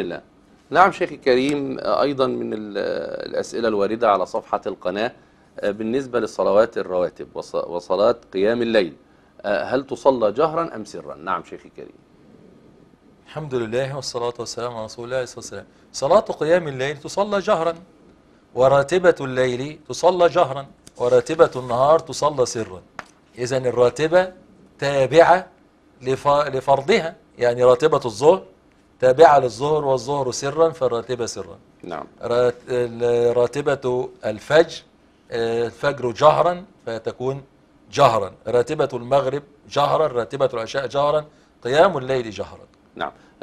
لله نعم شيخي الكريم أيضا من الأسئلة الواردة على صفحة القناة آه، بالنسبة للصلوات الرواتب وصلاة قيام الليل آه، هل تصلى جهرا أم سرا نعم شيخي الكريم. الحمد لله والصلاة والسلام على رسول الله صلى الله عليه وسلم صلاة قيام الليل تصلى جهرا وراتبة الليل تصلى جهرا وراتبة النهار تصلى سرا إذا الراتبة تابعة لفرضها يعني راتبة الظهر تابعة للظهر والظهر سرا فالراتبة سرا نعم راتبة الفجر الفجر جهرا فتكون جهرا راتبة المغرب جهرا راتبة العشاء جهرا قيام الليل جهرا نعم